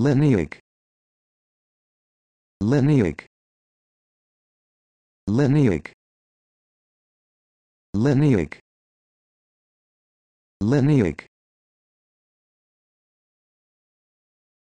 Lineage. Lineage. Lineage. Lineage. Lineage.